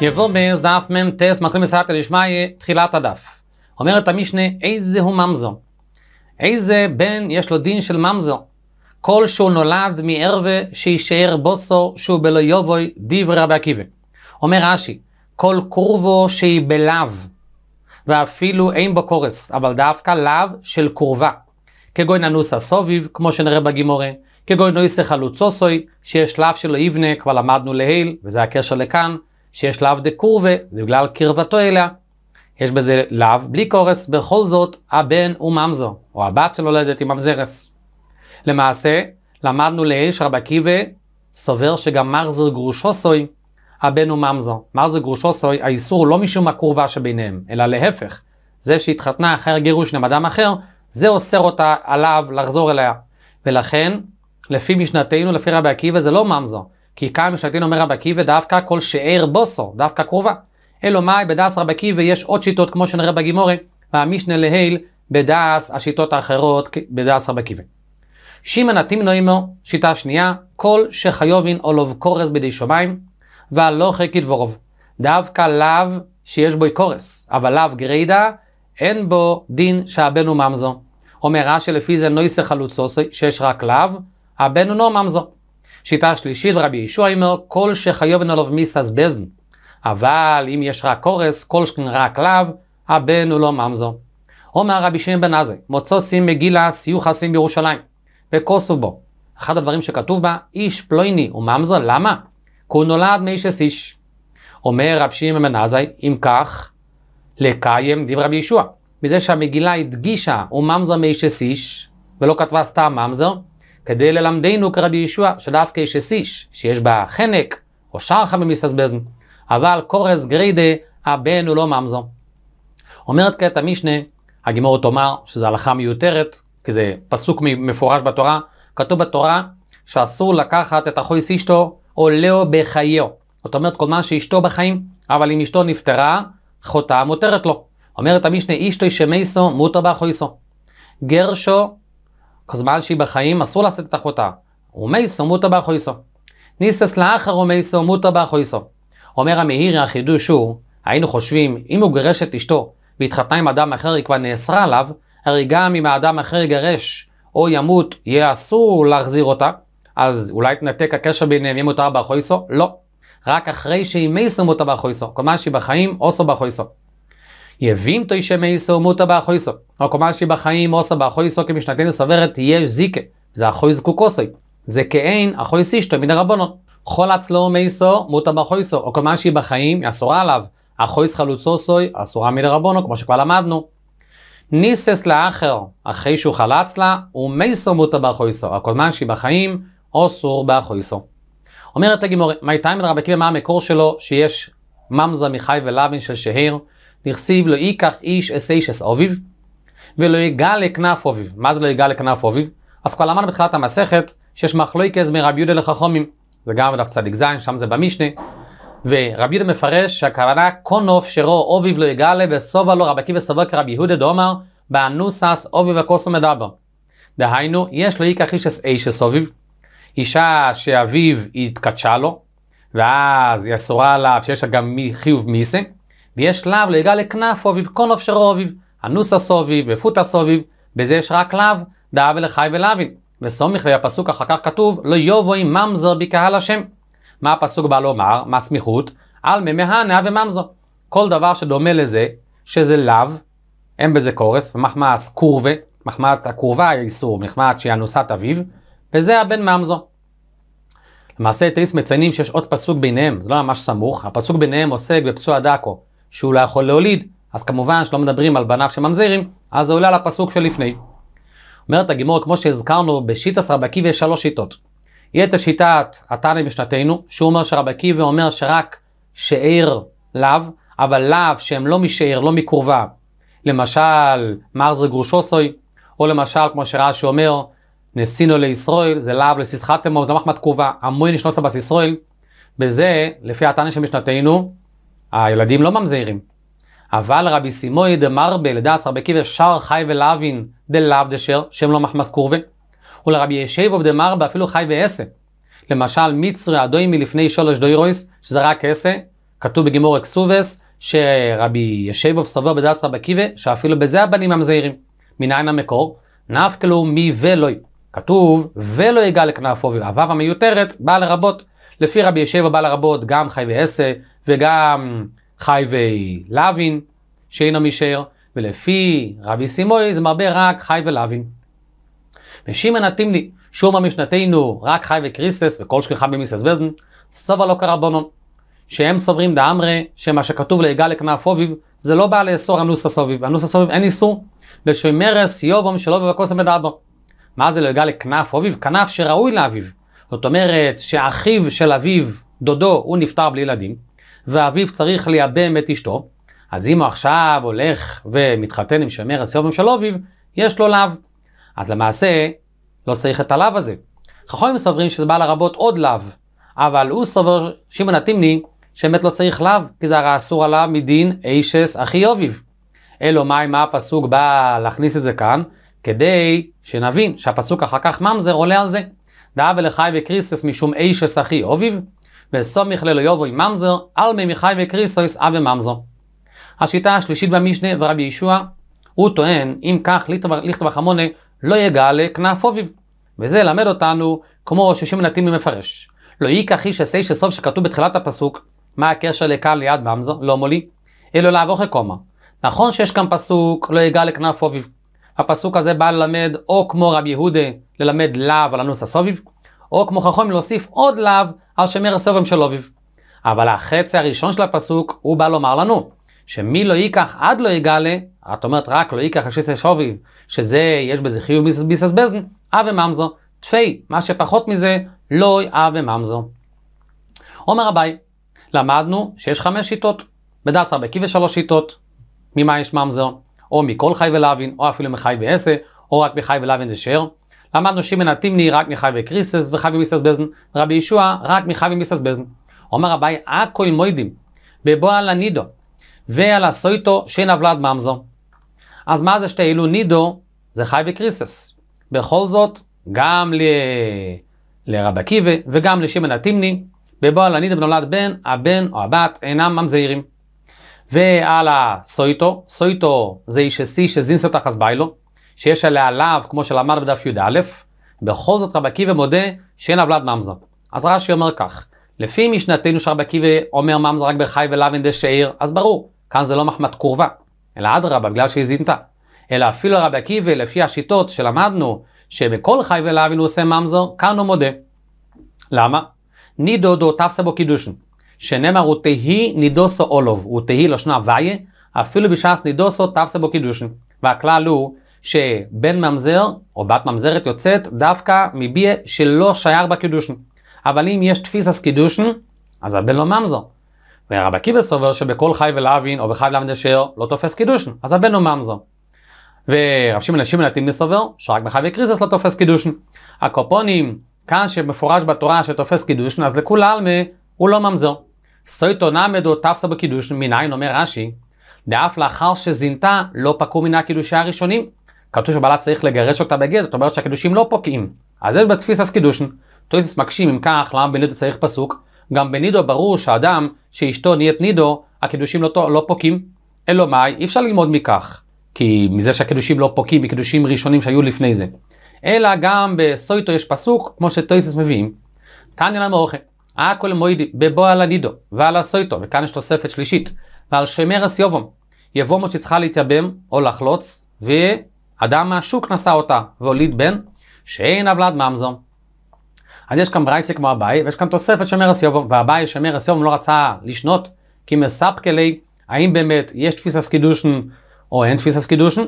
יבוא בעז דף מ"ט מתחיל מסייעתא דשמיא, תחילת הדף. אומרת המשנה, איזה הוא ממזו? איזה בן יש לו דין של ממזו? כל שהוא נולד מערווה שישאר בוסו שהוא בלא יובוי דברי רבי עקיבא. אומר רש"י, כל קורבו שהיא בלאו, ואפילו אין בו קורס, אבל דווקא לאו של קורבה. כגון אנוסה סוביב, כמו שנראה בגימורי, כגון נויסה חלוצוסוי, שיש לאו שלו יבנה, כבר למדנו לעיל, וזה הקשר לכאן, שיש לאו דה דקורווה, בגלל קרבתו אליה. יש בזה לאו, בלי קורס, בכל זאת הבן הוא ממזר, או הבת של הולדת היא ממזרס. למעשה, למדנו לאיש רב עקיבא, סובר שגם מרזר גרושוסוי, הבן הוא ממזר. מרזר גרושוסוי, האיסור לא משום הקורבה שביניהם, אלא להפך. זה שהתחתנה אחרי הגירוש עם אדם אחר, זה אוסר אותה עליו לחזור אליה. ולכן, לפי משנתנו, לפי רבי עקיבא, זה לא ממזר. כי כאן משלטין אומר רבי עקיבא דווקא כל שאר בוסו, דווקא קרובה. אלו מאי בדעס רבי עקיבא יש עוד שיטות כמו שנראה בגימורי, והמשנה להיל בדעס השיטות האחרות בדעס רבי עקיבא. שמעון התימנו עמו, שיטה שנייה, כל שחיובין עולוב קורס בידי שמיים, והלוכי כדבורוב. דווקא לאו שיש בו קורס, אבל לאו גרידא, אין בו דין שהבן הוא ממזו. אומר רש"י לפי זה נויסה חלוצו שיש רק לאו, הבן הוא נו ממזו. שיטה שלישית, רבי ישוע אומר, כל שחיובן עליו מיסס בזן. אבל אם יש רק קורס, כל שכן רק לאו, הבן הוא לא ממזו. אומר רבי שמעון בן עזה, מוצא שים מגילה סיוחסים בירושלים, וכוסו בו. אחד הדברים שכתוב בה, איש פלויני הוא ממזר, למה? כי הוא נולד מאישס איש. אומר רבי שמעון בן עזה, אם כך, לקיים דברי רבי ישוע. מזה שהמגילה הדגישה הוא ממזר מאישס איש, ולא כתבה סתם ממזו, כדי ללמדנו כרבי ישוע, שדווקא יש איש, שיש בה חנק, או שרחה במסבזבזן, אבל קורס גריידה, הבן הוא לא ממזו. אומרת כעת המשנה, הגימור תאמר שזו הלכה מיותרת, כי זה פסוק מפורש בתורה, כתוב בתורה שאסור לקחת את החויס אשתו או לאו בחייו. זאת אומרת, כל מה שאשתו בחיים, אבל אם אשתו נפטרה, חוטאה מותרת לו. אומרת המשנה, אשתו ישמייסו, מותר באחויסו. גרשו כל זמן שהיא בחיים אסור לשאת את אחותה. ומייסו מותא באחויסו. ניסס לאחר ומייסו מותא באחויסו. אומר המאירי החידוש הוא, היינו חושבים, אם הוא גירש את אשתו והתחתנה עם אדם אחר, היא כבר נאסרה עליו, הרי גם אם האדם אחר יגרש או ימות, יהיה אסור להחזיר אותה, אז אולי תנתק הקשר ביניהם, יהיה מותר באחויסו? לא. רק אחרי שהיא מייסו מותא באחויסו, זמן שהיא בחיים אוסו באחויסו. יבים תוי שמייסו מוטה באחויסו. רק אומר שבחיים עושה באחויסו כמשנתנו סברת יש זיקה, זה אחויס קוקוסוי. זה כאין אחויס אשתו מן הרבונות. חול עצלו מייסו מוטה באחויסו. רק אומר שבחיים אסורה עליו. אחויס חלוצוסוי אסורה מן הרבונון, כמו שכבר למדנו. ניסס לאחר, אחרי שהוא חלץ לה, ומייסו מוטה באחויסו. רק אומר שבחיים אוסור באחויסו. אומרת הגימורי, מי תאמין רבי קיבל מה המקור שלו שיש ממזה מחי ולווין של שהיר? דכסיב לא ייקח איש אס איש אס אוביב, ולא יגע לכנף אוביב. מה זה לא יגע לכנף אוביב? אז כבר למדנו בתחילת המסכת שיש מחלוקס מרבי יהודה לחכומים. זה גם בדף צדיק ז', שם זה במשנה. ורבי יהודה מפרש שהכוונה קונוף שרו אוביב לא יגאלה וסובה לו רבי עקיבא סובר כרבי יהודה דאמר באנוסס אוביב הקוסו מדבר. דהיינו, יש לו לא ייקח איש אישס אוביב, אישה שאביב התקדשה לו, ואז היא אסורה עליו שיש לה גם חיוב מיסה, ויש לאו לגל כנף אוביב, קונוף נפשרו אוביב, הנוסס אוביב, בפוטס אוביב, בזה יש רק לאו, דאה ולחי ולאווין. וסומך לי הפסוק אחר כך כתוב, לא יבואי ממזר בקהל השם. מה הפסוק בא לומר? מה סמיכות? על מימי הנאה וממזר. כל דבר שדומה לזה, שזה לאו, אין בזה קורס, ומחמאס קורווה, מחמאת הקורבה היא איסור, מחמאת שהיא אנוסת אביו, וזה הבן ממזר. למעשה הטאיסט מציינים שיש עוד פסוק ביניהם, זה לא ממש סמוך, הפסוק ביניהם עוסק בפצוע דקו, שהוא לא יכול להוליד, אז כמובן שלא מדברים על בניו שממזרים, אז זה עולה על הפסוק שלפני. אומרת הגימור, כמו שהזכרנו, בשיטס רבי עקיבא יש שלוש שיטות. היא את השיטת התנא משנתנו, שהוא אומר שרבי עקיבא אומר שרק שאיר לאו, אבל לאו שהם לא משאיר, לא מקורבה. למשל, מרזר גרושוסוי, או למשל, כמו שרש"י אומר, נסינו לישראל, זה לאו לסיסחתמו, זה לא מחמד קרובה, המוין נשנוסה בסיסרואל. בזה, לפי התנא שמשנתנו, הילדים לא ממזהירים. אבל רבי סימוי דמרבה לדעס רבי קיבר שר חי ולאווין דלאו דשר, שם לא מחמס קורבה. ולרבי ישייבוב דמרבה אפילו חי ועשה. למשל מצרי הדוי מלפני שלוש דוירויס, שזה רק עשה, כתוב בגימור אקסובס, שרבי ישייבוב סובר בדעס רבי קיבר, שאפילו בזה הבנים ממזעירים. מניין המקור? נפקלו מי ולוי. כתוב, ולא יגע לכנפו, ואהבה המיותרת באה לרבות. לפי רבי ישבע בא הרבות, גם חי ועשה וגם חי ולווין, שאינו מישר, ולפי רבי סימוי זה מרבה רק חי ולווין. ושמען נתאים לי שום המשנתנו, רק חי וקריסס וכל שכחה במיסס בזן, סבא לא קרבונון. שהם סוברים דאמרי שמה שכתוב ליגאל לכנף אוביב זה לא בא לאסור אנוס הסוביב, אנוס הסוביב אין איסור. לשמרס יובום שלא בבקוסם בדאבו. מה זה ליגאל לכנף אוביב? כנף שראוי לאביב. זאת אומרת שאחיו של אביו, דודו, הוא נפטר בלי ילדים, ואביו צריך לייבם את אשתו, אז אם הוא עכשיו הולך ומתחתן עם שמר הסיובים של אביו, יש לו לאו. אז למעשה, לא צריך את הלאו הזה. חכמים סוברים שזה בא לרבות עוד לאו, אבל הוא סובר, שמעון התימני, שבאמת לא צריך לאו, כי זה הרי אסור עליו מדין אישס אחי אביו. אלו מאי, מה הפסוק בא להכניס את זה כאן, כדי שנבין שהפסוק אחר כך ממזר עולה על זה. דאה ולחי וקריסס משום אישס אחי אוביב, וסומך עם ממזר, עלמי מחי וקריסס אבי ממזר. השיטה השלישית במשנה ורבי ישוע, הוא טוען, אם כך לכתוב החמונה, לא יגאלה כנף אוביב. וזה למד אותנו, כמו נתין מפרש. לא ייקח איש אסי שסוף שכתוב בתחילת הפסוק, מה הקשר לכאן ליד ממזר? לא מולי. אלא לעבור חקומה. נכון שיש כאן פסוק, לא יגאלה כנף אוביב. הפסוק הזה בא ללמד, או כמו רבי יהודה, ללמד לאו על הנוס הסוביב, או כמו חכמים להוסיף עוד לאו על שמר הסובם של לוביב. אבל החצי הראשון של הפסוק, הוא בא לומר לנו, שמי לא ייקח עד לא יגלה, את אומרת רק לא ייקח השיסי שוביב, שזה, יש בזה חיוב ביסס בזן, אבי ממזו, תפי, מה שפחות מזה, לא אבי ממזו. עומר אביי, למדנו שיש חמש שיטות, בדס רבי עקיבא שלוש שיטות, ממה יש ממזו, או מכל חי ולהבין, או אפילו מחי ועשה, או רק מחי ולהבין ושאר. למדנו שמן התימני רק מחי וקריסס וחי ומיסס בזן, רבי ישוע רק מחי ומיסס בזן. אומר רבי עכו עם מוידים, בבוא על הנידו, ועל הסויטו שאין אבלד ממזו. אז מה זה שתהילו נידו? זה חי וקריסס. בכל זאת, גם ל... לרב עקיבא וגם לשמן התימני, בבוא על הנידו ונולד בן, הבן או הבת אינם ממזעירים. ועל הסויטו, סויטו זה איש אסי שזינסו תחס ביילו. שיש עליה לאו, כמו שלמד בדף י"א, בכל זאת רבי עקיבא מודה שאין עוולת ממזר. אז רש"י אומר כך, לפי משנתנו שרבי עקיבא אומר ממזר רק בחי ולאו אין דשאיר, אז ברור, כאן זה לא מחמת קורבה, אלא אדרבה, בגלל שהיא זינתה. אלא אפילו רבי עקיבא, לפי השיטות שלמדנו, שבכל חי ולאו הוא עושה ממזר, כאן הוא מודה. למה? נידו דו תפסה בו קידושן, שנאמר הוא תהי נידוסו אולוב, הוא תהי לשנה הוויה, אפילו בשעס נידוסו תפסה בו קידושן. והכלל הוא שבן ממזר או בת ממזרת יוצאת דווקא מביע שלא שייר בקידושן. אבל אם יש תפיסס קידושן, אז הבן לא ממזר. ורבי עקיבא סובר שבכל חי ולהבין או בחי ולהבין אשר לא תופס קידושן, אז הבן לא ממזר. ורב שמעון שמעון התימני סובר שרק בחי וקריסס לא תופס קידושן. הקופונים, כאן שמפורש בתורה שתופס קידושן, אז לכול עלמה הוא לא ממזר. סויטו נמדו תפסה בקידושן, מניין אומר רש"י, דאף לאחר שזינתה לא פקעו מן הקידושי הראשונים. כתוב שבעלה צריך לגרש אותה בגט, זאת אומרת שהקידושים לא פוקעים. אז יש בתפיסס קידושין. טויסס מקשים אם כך, למה בנידו צריך פסוק? גם בנידו ברור שאדם שאשתו נהיית נידו, הקידושים לא, לא פוקעים. אלא מאי, אי אפשר ללמוד מכך. כי מזה שהקידושים לא פוקעים, מקידושים ראשונים שהיו לפני זה. אלא גם בסויטו יש פסוק, כמו שטויסס מביאים. תעני תניא למרוכן, הכל אה, מועיד בבוא על הנידו, ועל הסויטו, וכאן יש תוספת שלישית, ועל שמרס יובום. יבומו שצריכה להתייבם או לחלוץ, ו... אדם מהשוק נשא אותה, והוליד בן שאין אבלד ממזו. אז יש כאן ברייסה כמו אביי, ויש כאן תוספת שמר מרס ואביי שמר יובום לא רצה לשנות, כי מספקלי, האם באמת יש תפיסה סקידושן או אין תפיסה סקידושן?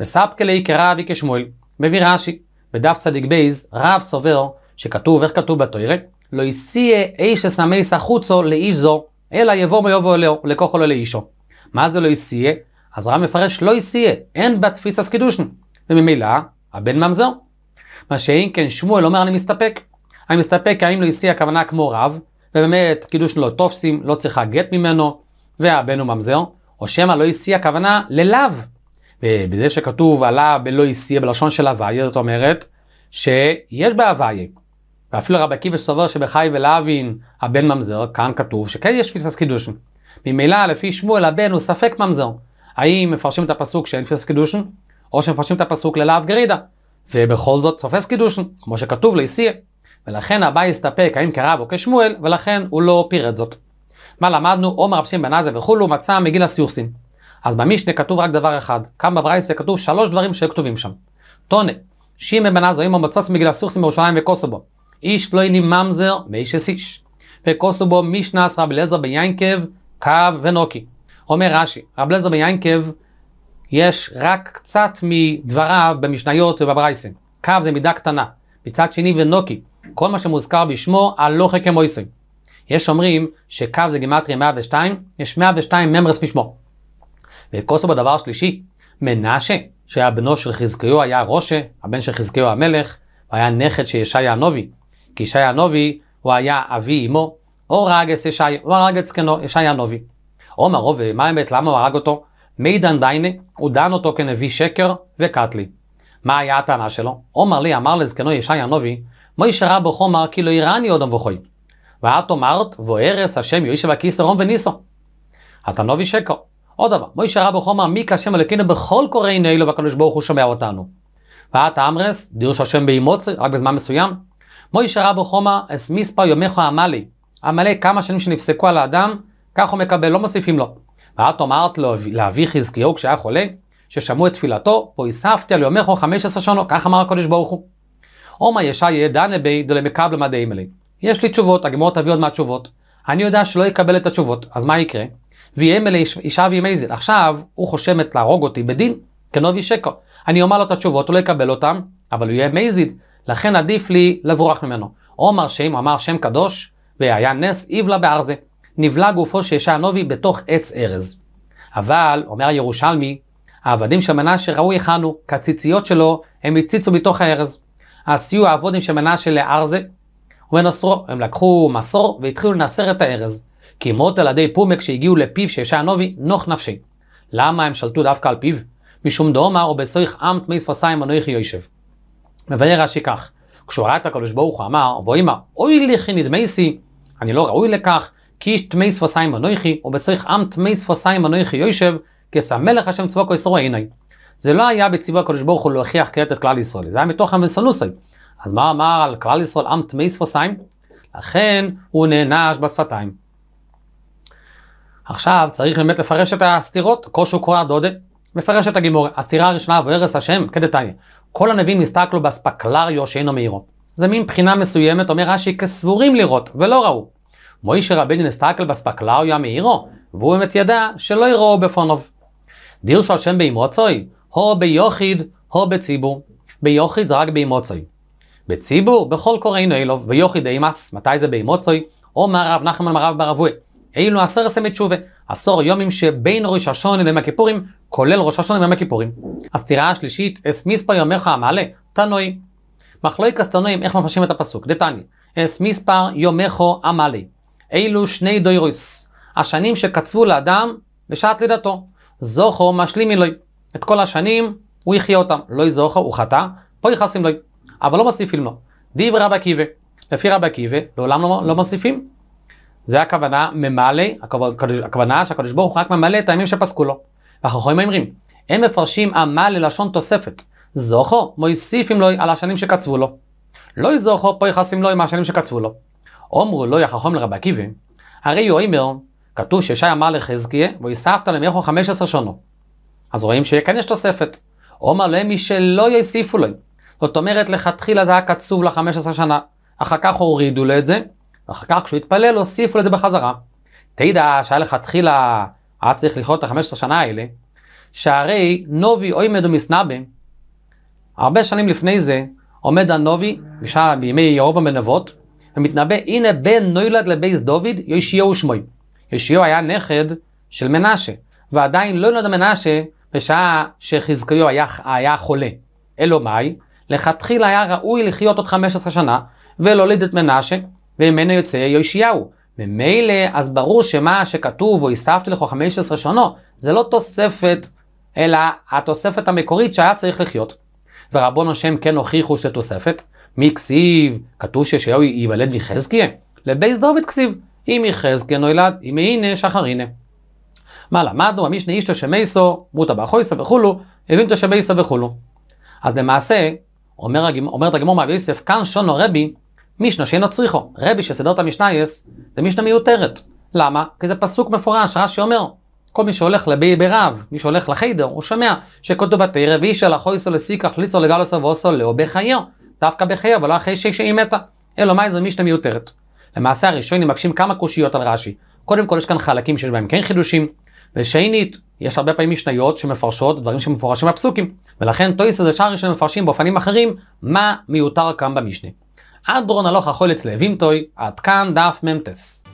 מספקלי כרב וכשמואל, מביא רש"י, בדף צדיק בייז, רב סובר שכתוב, איך כתוב בתוירה? לא יסיע איש אסמס החוצו לאיש זו, אלא יבוא מיובו אליהו לכוחו לו לאישו. מה זה לא יסיע? אז הרב מפרש לא יסייה, אין בה תפיסס קידושין, וממילא הבן ממזר. מה שאם כן שמואל אומר אני מסתפק. אני מסתפק האם לא יסייה הכוונה כמו רב, ובאמת קידושן לא תופסים, לא צריכה גט ממנו, והבן הוא ממזר, או שמא לא יסייה הכוונה ללאו. ובזה שכתוב עלה בלא יסייה בלשון של הוויה, זאת אומרת שיש בה הוויה. ואפילו רבי עקיבא סובר שבחי ולהבין הבן ממזר, כאן כתוב שכן יש תפיסת קידושן. ממילא לפי שמואל הבן הוא ספק ממזר. האם מפרשים את הפסוק שאין תופס קידושין, או שמפרשים את הפסוק ללאו גרידא, ובכל זאת תופס קידושין, כמו שכתוב לאיסיר. ולכן אביי הסתפק האם כרב או כשמואל, ולכן הוא לא פירט זאת. מה למדנו? עומר רבשים בן עזה וכולו לא מצא מגיל הסיוכסין. אז במשנה כתוב רק דבר אחד, כאן בברייסה כתוב שלוש דברים שכתובים שם. טונה, שימא בן עזה היו ממצוס מגיל הסיוכסין בירושלים וקוסובו. איש פלויני ממזר מאיש אס איש. וקוסובו משנס רב אליעזר בן יינקב, קו ונוקי. אומר רש"י, רב אליעזר בן יענקב, יש רק קצת מדבריו במשניות ובברייסים. קו זה מידה קטנה. מצד שני ונוקי, כל מה שמוזכר בשמו, הלוכה כמויסוי. יש אומרים שקו זה גימטרי 102, יש 102 ממרס משמו. וכוסו בדבר השלישי, מנשה, שהיה בנו של חזקיהו, היה רושה, הבן של חזקיהו המלך, והיה נכד של ישעיה הנובי. כי ישעיה הנובי, הוא היה אבי אמו, או רגס ישעיה, או רגס זקנו, ישעיה הנובי. עומר רובי, אה, מה האמת? למה הוא הרג אותו? מידן דייני, הוא דן אותו כנביא שקר וקטלי. מה היה הטענה שלו? עומר לי אמר לזקנו ישי הנובי, מוישה רבו חומר כי לא יראני עוד אבוכוי. ואת אמרת, וארס השם יוישה וכיסרון וניסו. התנובי שקר. עוד דבר, מוישה רבו חומר מי השם אלוקינו בכל קוראינו אלו והקדוש ברוך הוא שומע אותנו. ואת אמרס, דירוש השם באימוץ, רק בזמן מסוים. מוישה רבו חומר אסמיס מספר יומך עמלי. עמלי כמה שנים שנפסקו על האדם, כך הוא מקבל, לא מוסיפים לו. ואת אמרת לאבי חזקיהו כשהיה חולה, ששמעו את תפילתו, ויספתי על יומך חמש עשרה שנה, כך אמר הקדוש ברוך הוא. עומא ישעיה דנה בי דלמקבלה מדעים אלי. יש לי תשובות, הגמור תביא עוד מעט תשובות. אני יודע שלא יקבל את התשובות, אז מה יקרה? ויהיה מלא אישה וימייזל. עכשיו, הוא חושמת להרוג אותי בדין, כנובי כן שקו. אני אומר לו את התשובות, הוא לא יקבל אותן, אבל הוא יהיה מייזיד, לכן עדיף לי לברוח ממנו. עומר שם, אמר שם קדוש, והיה נס, איבלה בהר זה. נבלע גופו של ישע הנובי בתוך עץ ארז. אבל, אומר הירושלמי, העבדים של מנשה ראו היכן היכנו, כציציות שלו הם הציצו מתוך הארז. עשו העבודים של מנשה לארזה ונוסרו, הם לקחו מסור והתחילו לנסר את הארז. כי מות על ידי פומק שהגיעו לפיו של ישע הנובי, נוח נפשי. למה הם שלטו דווקא על פיו? משום דאומר או בסויך עם טמי שפסיים אנוכי יושב. מבאר רש"י כך, כשהוא ראה את הקדוש ברוך הוא אמר, ואימא, אוי לכי נדמי שיא, אני לא ראוי לכך, כי איש תמי שפסיים אנוכי, ובשריך עם תמי שפסיים אנוכי יושב, כסמלך השם צבוקו ישרו עיני. זה לא היה בציווי הקדוש ברוך הוא להוכיח כעת את כלל ישראל, זה היה מתוך המסונוסי. אז מה אמר על כלל ישראל עם תמי שפסיים? לכן הוא נענש בשפתיים. עכשיו צריך באמת לפרש את הסתירות, כושו קורא דודה, מפרש את הגימור, הסתירה הראשונה והרס השם, כדתניא. כל הנביאים הסתכלו באספקלריו שאינו מאירו. זה מין בחינה מסוימת, אומר רש"י, כסבורים לראות, ולא ראו. מוישה רבינו נסתכל בספקלאויה מאירו, והוא באמת ידע שלא יראו בפונוב. דירשו השם באמרוצוי, הו ביוחיד, הו בציבור. ביוחיד זה רק באמרוצוי. בציבור, בכל קוראינו אילוב, ויוחיד אימס, מתי זה באמרוצוי? אומר רב נחמן מרב בר ברבוי, אילו עשר סמי תשובה, עשור יומים שבין ראש השונה לימי הכיפורים, כולל ראש השונה לימי הכיפורים. הסתירה השלישית, אס מספר יומך המעלה, תנוי. מחלוקס תנועים, איך מפרשים את הפסוק? דתניא. אס מספר יומך המעלה. אלו שני דוירוס, השנים שקצבו לאדם בשעת לידתו. זוכו משלים אלוהי. את כל השנים הוא יחיה אותם. לא יזוכו, הוא חטא, פה יכנסים אלוהי. אבל לא מוסיפים לו. דיב רבא עקיבא. לפי רבא עקיבא, לעולם לא, לא מוסיפים. זה הכוונה ממלא, הכוונה שהקדוש ברוך הוא רק ממלא את הימים שפסקו לו. והחכמים אומרים, הם מפרשים עמל ללשון תוספת. זוכו מוסיפים לו על השנים שקצבו לו. לא יזוכו פה יכנסים לו מהשנים שקצבו לו. עומרו לא יחכום לרבי עקיבא, הרי הוא אומר, כתוב שישי אמר לחזקיה, ויספת למיכו 15 שונו. אז רואים שכאן יש תוספת. אומר להם מי שלא יוסיפו לו. זאת אומרת, לכתחילה זה היה קצוב לחמש עשרה שנה. אחר כך הורידו לו את זה, ואחר כך כשהוא התפלל הוסיפו לו את זה בחזרה. תדע שהיה לכתחילה, היה צריך לחיות את החמש עשרה שנה האלה, שהרי נובי אוי מדו מסנאבי, הרבה שנים לפני זה, עומד הנובי, בשעה בימי ירובעם בנבות, ומתנבא, הנה בן נוילד לבייס דוד, יושיהו שמוי. יושיהו היה נכד של מנשה, ועדיין לא נולד מנשה בשעה שחזקיהו היה, היה חולה. אלו מאי, לכתחילה היה ראוי לחיות עוד 15 שנה, ולהוליד את מנשה, וממנו יוצא יאשיהו. ממילא, אז ברור שמה שכתוב, והסבתי לך 15 שנו, זה לא תוספת, אלא התוספת המקורית שהיה צריך לחיות. ורבון השם כן הוכיחו שתוספת, מי כסיב? כתוב שישעיהו ייוולד מחזקיה? לבייס דוד כסיב. אם יחזקיה נולד, אם הנה שחר הנה. מה למדנו? המשנה אישתא שמייסו, מותא באחויסא וכולו, הבין הבימתא שמייסו וכולו. אז למעשה, אומר, אומרת הגמור מאבי יוסף, כאן שונו רבי, מישנה שאינו צריכו. רבי שסדר את המשנייס, זה מישנה מיותרת. למה? כי זה פסוק מפורש, רש"י אומר, כל מי שהולך לבי ברב, מי שהולך לחיידר, הוא שומע שכותו בתרא ואיש אל אחויסו לסיקח ליצו לגלוסו ואוסו לאו בחיו. דווקא בחייה ולא אחרי שהיא מתה. אלא מאי זו משנה מיותרת. למעשה הראשונים מבקשים כמה קושיות על רש"י. קודם כל יש כאן חלקים שיש בהם כן חידושים, ושנית, יש הרבה פעמים משניות שמפרשות דברים שמפורשים בפסוקים, ולכן טויס וזה שער ראשון מפרשים באופנים אחרים מה מיותר כאן במשנה. אדרון הלוך החולץ טוי, עד כאן דף מ"טס.